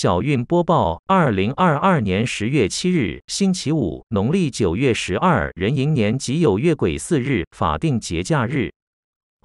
小运播报：二零二二年十月七日，星期五，农历九月十二，壬寅年己酉月癸巳日，法定节假日。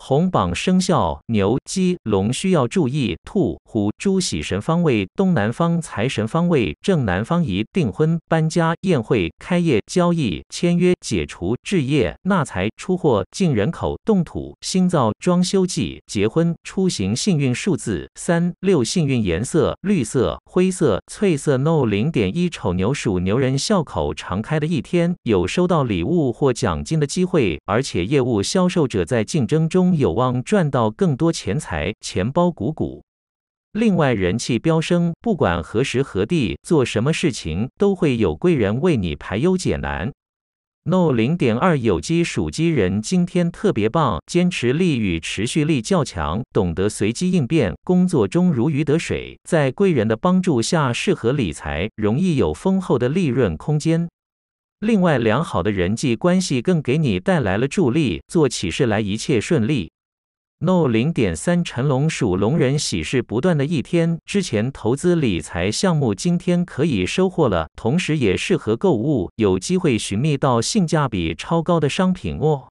红榜生肖牛、鸡、龙需要注意，兔、虎、猪喜神方位东南方，财神方位正南方。宜订婚、搬家、宴会、开业、交易、签约、解除置业、纳财、出货、进人口、动土、新造、装修季、结婚、出行。幸运数字三六，幸运颜色绿色、灰色、翠色。No 零点一丑牛属牛人笑口常开的一天，有收到礼物或奖金的机会，而且业务销售者在竞争中。有望赚到更多钱财，钱包鼓鼓。另外，人气飙升，不管何时何地做什么事情，都会有贵人为你排忧解难。No 0.2有机属鸡人今天特别棒，坚持力与持续力较强，懂得随机应变，工作中如鱼得水。在贵人的帮助下，适合理财，容易有丰厚的利润空间。另外，良好的人际关系更给你带来了助力，做起事来一切顺利。No，零点三辰龙属龙人喜事不断的一天。之前投资理财项目今天可以收获了，同时也适合购物，有机会寻觅到性价比超高的商品哦。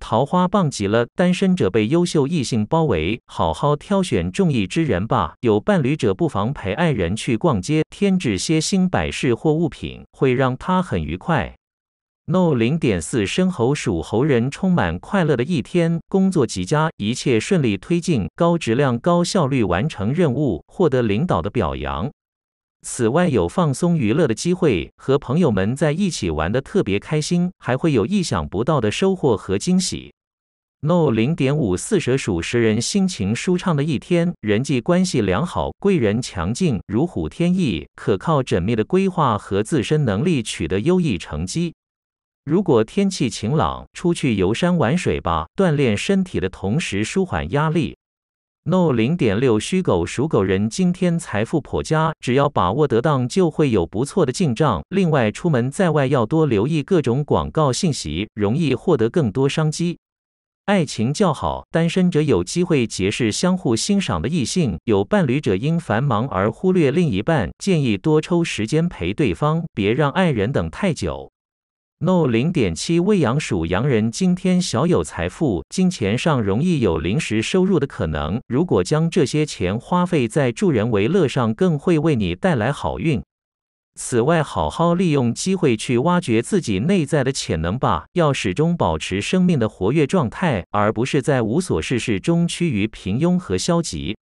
桃花棒极了，单身者被优秀异性包围，好好挑选中意之人吧。有伴侣者不妨陪爱人去逛街，添置些新摆饰或物品，会让他很愉快。No，零点四申猴属猴人充满快乐的一天，工作极佳，一切顺利推进，高质量、高效率完成任务，获得领导的表扬。此外，有放松娱乐的机会，和朋友们在一起玩得特别开心，还会有意想不到的收获和惊喜。No，零点五四蛇属蛇人心情舒畅的一天，人际关系良好，贵人强劲，如虎添翼，可靠、缜密的规划和自身能力取得优异成绩。如果天气晴朗，出去游山玩水吧，锻炼身体的同时舒缓压力。No 0.6，虚狗属狗人今天财富颇佳，只要把握得当，就会有不错的进账。另外，出门在外要多留意各种广告信息，容易获得更多商机。爱情较好，单身者有机会结识相互欣赏的异性；有伴侣者因繁忙而忽略另一半，建议多抽时间陪对方，别让爱人等太久。No，零点七未羊属羊人今天小有财富，金钱上容易有临时收入的可能。如果将这些钱花费在助人为乐上，更会为你带来好运。此外，好好利用机会去挖掘自己内在的潜能吧，要始终保持生命的活跃状态，而不是在无所事事中趋于平庸和消极。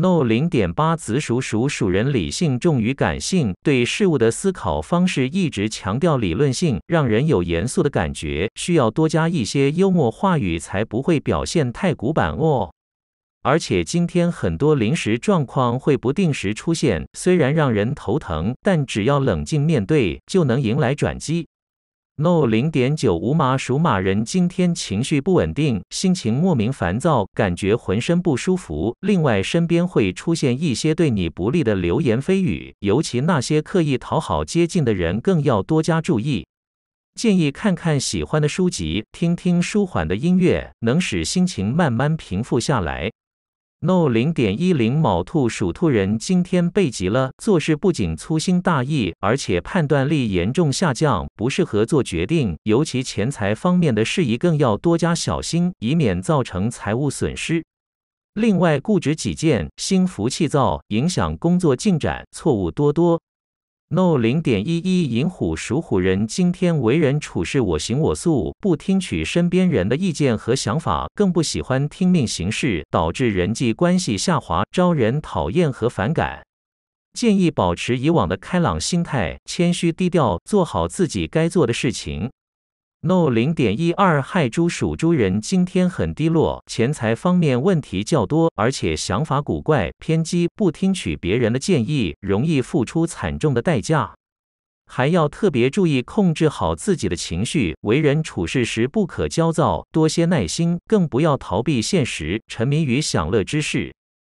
No，零点八，子鼠鼠鼠人理性重于感性，对事物的思考方式一直强调理论性，让人有严肃的感觉，需要多加一些幽默话语才不会表现太古板哦。而且今天很多临时状况会不定时出现，虽然让人头疼，但只要冷静面对，就能迎来转机。No，零点九五马属马人今天情绪不稳定，心情莫名烦躁，感觉浑身不舒服。另外，身边会出现一些对你不利的流言蜚语，尤其那些刻意讨好接近的人，更要多加注意。建议看看喜欢的书籍，听听舒缓的音乐，能使心情慢慢平复下来。No，零点一零卯兔属兔人今天背急了，做事不仅粗心大意，而且判断力严重下降，不适合做决定，尤其钱财方面的事宜更要多加小心，以免造成财务损失。另外，固执己见，心浮气躁，影响工作进展，错误多多。No，零点一一寅虎属虎人，今天为人处事我行我素，不听取身边人的意见和想法，更不喜欢听命行事，导致人际关系下滑，招人讨厌和反感。建议保持以往的开朗心态，谦虚低调，做好自己该做的事情。No，零点一二亥猪属猪人今天很低落，钱财方面问题较多，而且想法古怪偏激，不听取别人的建议，容易付出惨重的代价。还要特别注意控制好自己的情绪，为人处事时不可焦躁，多些耐心，更不要逃避现实，沉迷于享乐之事。